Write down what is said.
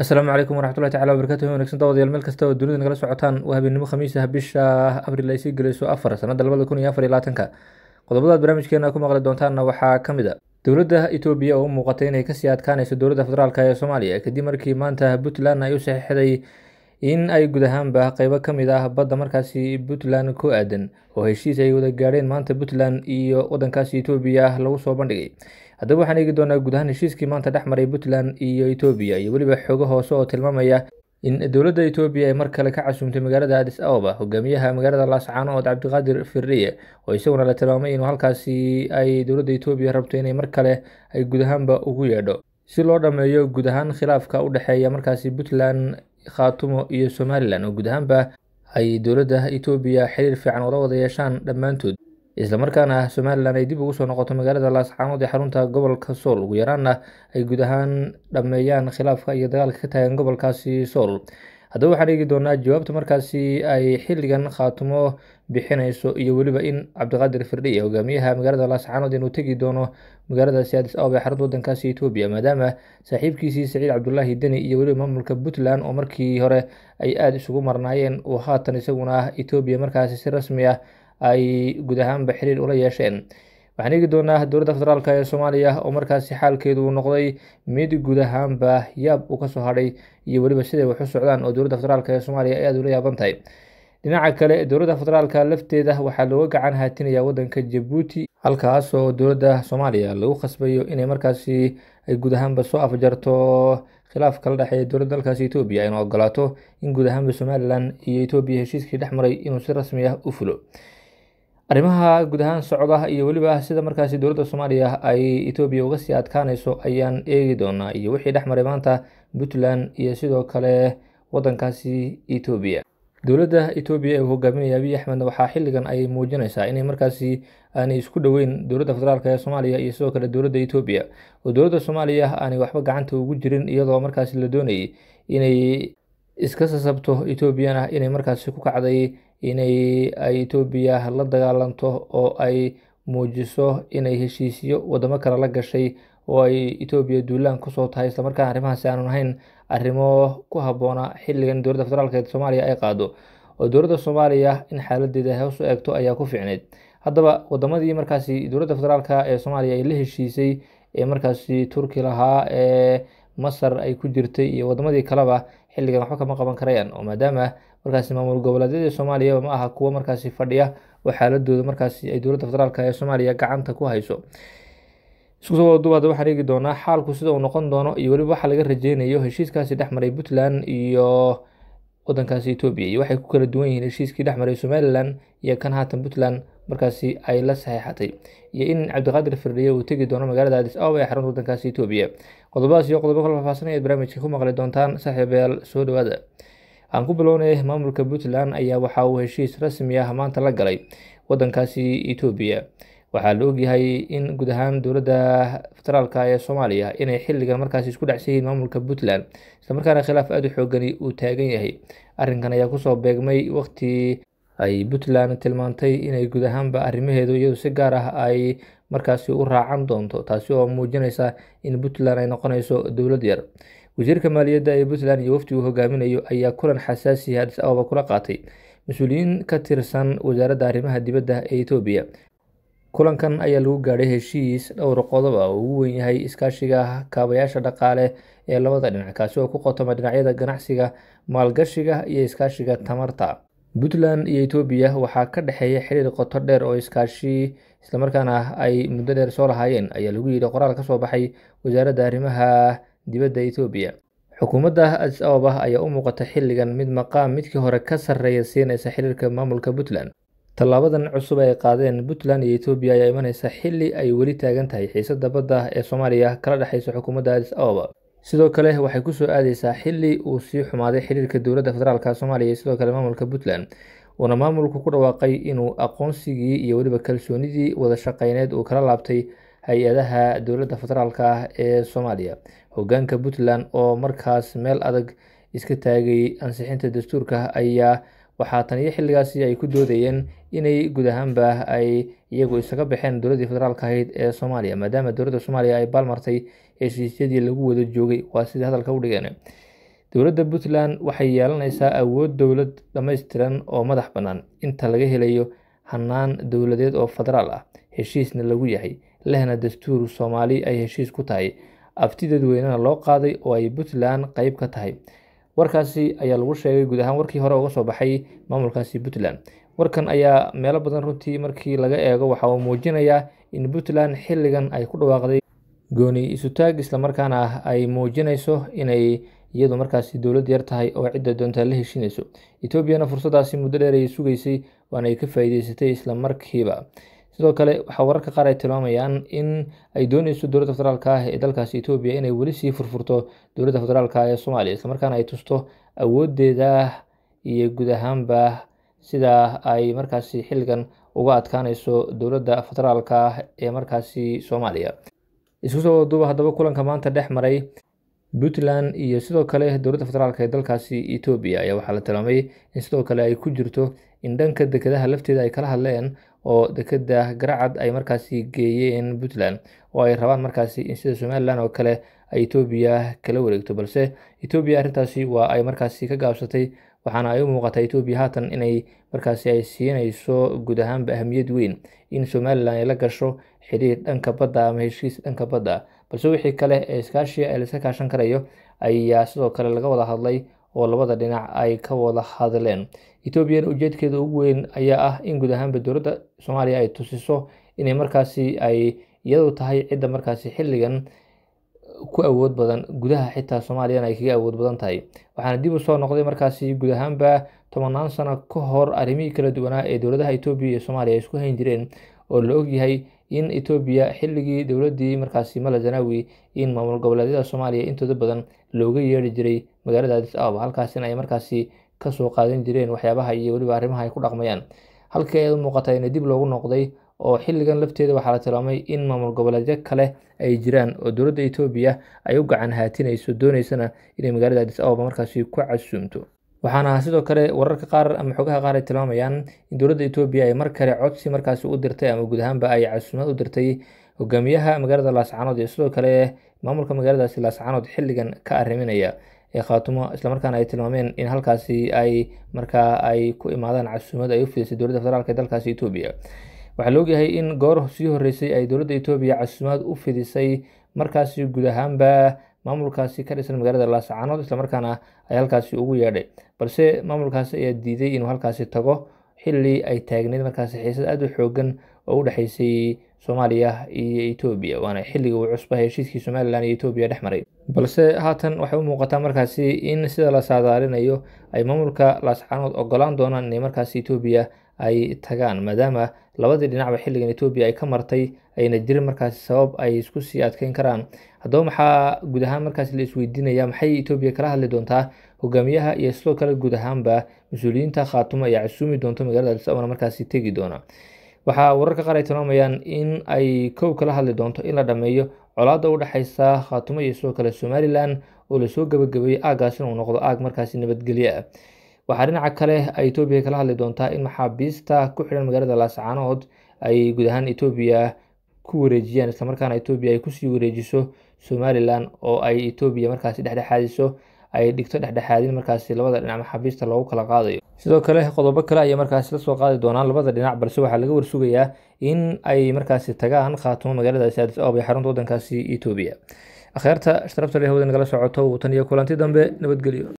asalaamu calaykum waraxmatullahi tacala wabarkatuh wanagsan dawadayaal meel kasta oo dunida nagala socotaan waa habeenimo khamiisah bisha abril ay sii gelayso afar sanadda labada kun iyo afar iyo labaatanka qodobadaad barnaamijkeena ku maqli doontaanna waxaa ka mid a dowladda etoobiya oo u muuqatay inay kasii adkaanayso dowladda federaalk ee soomaaliya kadib markii maanta puntland ay u saxiixday in ay guud ahaanba qeybo ka mid ah badda markaasi puntland ku aadan oo heshiis ay wada gaadheen maanta puntland iyo waddankaasi etoobiya lagu soo bandhigay haddaba waxaan eegi doonaa guud heshiiskii maanta dhex maray puntland iyo etoobiya iyo weliba xogo hoose oo tilmaamaya in dowladda etoobiya ay mar kale ka casuumtay magaalada adis aoba hogaamiyaha magaalada laascaano ood cabdiqaadir firriye oo isaguna la tilmaamay inuu halkaasi ay dowladda etoobiya rabto inay mar kale ay guud ahaanba ugu yeedho si loo dhammeeyo guud ahaan khilaafka u dhexeeya markaasi puntland khaatumo iyo somalilan oo guudahaanba ay dowladda etoobiya xiriir fiican ula wada yeeshaan dhammaantood islamarkaana somalilan ay dib ugu soo noqoto magaalada laascaanood ee xarunta gobolka sool ugu yaraanna ah, ay guud ahaan dhammeeyaan khilaafka iyo dagaalka ka taagan gobolkaasi sool haddaba waxaan eegi doonaa jawaabta markaasi ay xilligan khaatumo bixinayso iyo weliba in cabdiqaadir firdhiye hogaamiyaha magaalada laasxaanood inuu tegi doono magaaladaasi aadis abab ee xarunta wadankaasi etoobiya maadaama saaxiibkiisii saciid cabdulaahi deni iyo weliba maamulka puntland oo markii hore ay aada isugu marnaayeen uu haatan isaguna ah etoobiya markaasi si rasmi ah ay guud ahaanba xiriir ula yeesheen waxaan eegi doonaa dowladda federaalk ee soomaaliya oo markaasi xaalkeedu uu noqday mid guud ahaanba yaab uu kasoo hadhay iyo weliba siday waxu socdaan oo dowladda federaalk ee soomaaliya ay aada ula yaaban tahay dhinaca kale dowladda federaalk lafteeda waxaa looga gacan haatinaya wadanka jabuuti halkaas oo dowladda soomaaliya lagu khasbayo inay markaasi ay guud ahaanba soo afjarto khilaafka la dhexeeya dowladda dalkaasi etoobiya aynu ogolaato in guud ahaanba somalilan iyo etoobiya heshiiskii dhex maray inuu si rasmi ah u fulo arrimaha guud ahaan socda iyo weliba sida markaasi dowladda soomaaliya ay etoobiya uga sii adkaanayso ayaan eegi doonaa iyo wixii dhex maray maanta puntland iyo sidoo kale waddankaasi etoobiya dowladda etoobiya ee uu hogaaminaya abiy axmedna waxaa xilligan ay muujinaysaa inay markaasi aanay isku dhoweyn dowladda federaalk ee soomaaliya iyo sidoo kale dowladda etoobiya oo dowladda soomaaliya aanay waxba gacanta ugu jirin iyadoo markaasi la doonayay inay iska sasabto etoobiyana inay markaasi ku kacday inay etoobiya la dagaalanto oo ay muujiso inay heshiisiyo wadamo kale la gashay oo ay etoobiya duulaan kusoo tahay islamarkaan arrimahaasi aanu ahayn arrimo ku haboona xilligan dowladda federaalkeed soomaaliya ay qaado oo dowladda soomaaliya in xaaladeeda hoos u eegto ayaa ku fiicneyd haddaba wadamadii markaasi dowladda federaalk ee soomaaliya ay la heshiisay ee markaasi turki lahaa ee masar ay ku jirtay iyo wadamadii kaleba xilligan waxba kama qaban karayaan oo maadaama markaasi maamul goboleedyada soomaaliya ma aha kuwo markaasi fadhiya oo xaaladooda markaasi ay dowladda federaalk ee soomaaliya gacanta ku hayso isku waxaan eegi doonaa xaalku sida uu noqon doono iyo weliba waxaa laga rajeynayo heshiiskaasi dhexmaray puntland iyo wadankaasi etoobiya iyo waxay ku kala duwan yihiin heshiiskii dhexmaray somalilan iyo kan haatan puntland markaasi ay la saxeexatay iyo in cabdiqaadir firdhiye uu tegi doono magaalada adis ababa ee xarunta wadankaasi etoobiya qodobadaas iyo qodobo kala faahfaahsan barnaamijka ku maqli doontaan saaxiibayaal soo dhawaada aan ku bilownay maamulka puntland ayaa waxa uu heshiis rasmi ah maanta la galay wadankaasi etoobiya waxaa la ogyahay in guud ahaan dowladda federaalka ee soomaaliya inay xilligan markaasi isku dhacsan yihiin maamulka puntland islamarkaana khilaaf aada u xoogani uu taagan yahay arrinkan ayaa kusoo beegmay waqti ay puntland tilmaantay inay guud ahaanba arrimaheedu iyadu si gaar ah ay markaasi u raacan doonto taasi oo muujinaysa in puntland ay noqonayso dowlad yar wasiirka maaliyadda ee puntland iyo wafdi uu hogaaminayo ayaa kulan xasaasiya adis ababa kula qaatay mas-uuliyiin ka tirsan wasaaradda arrimaha dibadda ee etoobiya kulankan ayaa lagu gaadhay heshiis dhowr qodoba ah oo ugu weyn yahay iskaashiga kaabayaasha dhaqaale ee labada dhinac kaasi oo ku qotoma dhinacyada ganacsiga maalgashiga iyo iskaashiga tamarta puntland iyo etoobiya waxaa ka dhexeeya xiriir qoto dheer oo iskaashi islamarkaana ay muddo dheer soo lahaayeen ayaa lagu yidhi qoraal ka soo baxay wasaaradda arrimaha dibadda etoobiya xukuumadda adis ababa ayaa u muuqata xilligan mid maqaam midkii hore ka sarreeya siinaysa xiriirka maamulka puntland tallaabadan cusub ay qaadeen puntland iyo etoobiya ayaa imanaysa xilli ay weli taagan tahay xiisadda badda ee soomaaliya kala dhexaysa xukuumadda adis ababa sidoo kale waxay kusoo aadeysaa xilli uu sii xumaaday xiriirka dowladda federaalk soomaaliya iyo sidoo kale maamulka puntland uuna maamulku ku dhawaaqay inuu aqoonsigii iyo weliba kalsoonidii wada shaqeyneed uu kala laabtay hay-adaha dowladda federaalka ah ee soomaaliya hogaanka puntland oo markaas meel adag iska taagay ansixinta dastuurka ayaa waxaa tan iyo xilligaasi ay ku doodayeen inay guud ahaanba ay iyagu isaga baxeen dowladdii federaalka ahayd ee soomaaliya maadaama dowladda soomaaliya ay baalmartay heshiisyadii lagu wada joogay waa sida hadalka u dhigeen dowladda puntland waxay yeelanaysaa awood dowlad dhammaystiran oo madax bannaan inta laga helayo hanaan dowladeed oo federaal ah heshiisna lagu yahay lehna dastuur soomaali ay heshiis ku tahay afti dadweynena loo qaaday oo ay puntland qeyb ka tahay warkaasi ayaa lagu sheegay guud ahaan warkii hore uga soo baxay maamulkaasi puntland warkan ayaa meelo badan runtii markii laga eego waxa uu muujinayaa in puntland xilligan ay ku dhawaaqday gooni isutaag islamarkaana ah ay muujinayso inay iyadu markaasi dowlad yar tahay oo cidda doontaa la heshinayso etoobiyana fursaddaasi muddo dheer ayay sugaysay waana ay ka isla markiiba sidoo kale waxaa wararka qaar ay tilmaamayaan in ay dooneyso dowladda federaalka ah ee dalkaasi etoobiya inay weli sii furfurto dowladda federaalka ah ee soomaaliya islamarkaana ay tusto awooddeeda iyo guud ahaanba sidaa ay markaasi xilligan uga adkaaneyso dowladda federaalka ah ee markaasi soomaaliya isku soo waduuba haddaba kulanka maanta dhex maray puntland iyo sidoo kale dowladda federaalka ee dalkaasi etoobiya ayaa waxaa la tilmaamay in sidoo kale ay ku jirto in dhanka dekedaha lafteeda ay kala hadleen oo dekeda garacad ay markaasi geeyeen puntland oo ay rabaan markaasi in sida somalilan oo kale ay etoobiya kala wareegto balse etoobiya arrintaasi waa ay markaasi ka gaabsatay waxaana ay u muuqataa etoobiya haatan inay markaasi ay siinayso guud ahaanba ahamiyad weyn in somalilan ay la gasho xidhiir dhanka badda ama heshiis dhanka badda balse wixii kale ee iskaashiga ee laiska kaashan karayo ayaa sidoo kale laga wada hadlay oo labada dhinac ay ka wada hadleen etoobiyana ujeedkeeda ugu weyn ayaa ah in guud ahaanba dowladda soomaaliya ay tusiso inay markaasi ay iyadu tahay cidda markaasi xilligan ku awood badan gudaha xitaa soomaaliyana ay kaga awood badan tahay waxaana dib u soo noqday markaasi guud ahaanba tobanaan sano ka hor arrimihii kala duwanaa ee dowladaha etoobiya iyo soomaaliya ay isku hayn jireen oo la og yahay in etoobiya xilligii dowladii markaasi mala zanawi in maamul goboleedyada soomaaliya intooda badan looga yeeri jiray magaalada adis ababa halkaasina ay markaasi kasoo qaadan jireen waxyaabaha iyo weliba arrimaha ay ku dhaqmayaan halkii ayaad muuqata ina dib loogu noqday oo xilligan lafteeda waxaa la tilmaamay in maamul goboleedyo kale ay jiraan oo dowladda etoobiya ay u gacan haatinayso dooneysana inay magaalada adis ababa markaasi ku casuumto waxaana sidoo kale wararka qaar ama xogaha qaar ay tilmaamayaan in dowladda etoobiya ay mar kale codsi markaasi u dirtay ama guud ay casuumad u dirtay hogaamiyaha magaalada laascaanood iyo sidoo kale maamulka magaaladaasi laascanood xilligan ka arriminaya ee khaatumo islamarkaana ay tilmaameen in halkaasi ay markaa ay ku imaadaan casuumad ay u fidisay dowladda federaalk ee dalkaasi etoobiya waxaa la ogyahay in goor sii horreysay ay dowladda etoobiya casuumaad u fidisay markaasi guud ahaanba maamulkaasi ka dhisan magaalada laascaanood islamarkaana ay halkaasi ugu yeedhay balse maamulkaasi ayaa diiday inuu halkaasi tago xili ay taagneyd markaasi xiisad aada u xoogan oo u dhexaysay soomaaliya iyo etoobiya waana xilliga uu cusba heshiiskii somalilan iyo etoobiya dhex maray balse haatan waxay u muuqataa markaasi in sida la saadaalinayo ay maamulka laascaanood ogolaan doonaan inay markaasi etoobiya ay tagaan maadaama labadii dhinacba xilligan etoobiya ay ka martay ayna jirin markaasi sabab ay isku sii adkeyn karaan haddaba maxaa guud ahaan markaas la isweydiinaya maxay etoobiya kala hadli doontaa hogaamiyaha iyo sidoo kale guud ahaanba mas-uuliyiinta khaatumo ayaa casuumi doonta magaalada alisaban markaasi tegi doona waxaa wararka qaar ay tilmaamayaan in ay kow kala hadli doonto in la dhammeeyo colaadda u dhexaysa khaatumo iyo sidoo kale somalilan oo lasoo gabagabeeyey aaggaasina inuu noqdo aag markaasi nabadgelyo ah waxaa dhinaca kale ay etoobiya kala hadli doontaa in maxaabiista ku xidhan magaalada laascaanood ay guud ahaan etoobiya ku wareejiyaan islamarkaana etoobiya ay kusii wareejiso somalilan oo ay etoobiya markaasi dhexdhexaadiso ay dhigto dhexdhexaadin markaasi labada dhinac maxaabiista loogu kala qaadayo sidoo kale qodobo kale ayay markaasi lasoo qaadi doonaan labada dhinac balse waxaa laga warsugayaa in ay markaasi tagaan khaatumo magaaladaasi aadis abab ee xarunta waddankaasi etoobiya akhyaarta shtarafta leh hawada socoto wuu iyo kulanti dambe nabadgelyo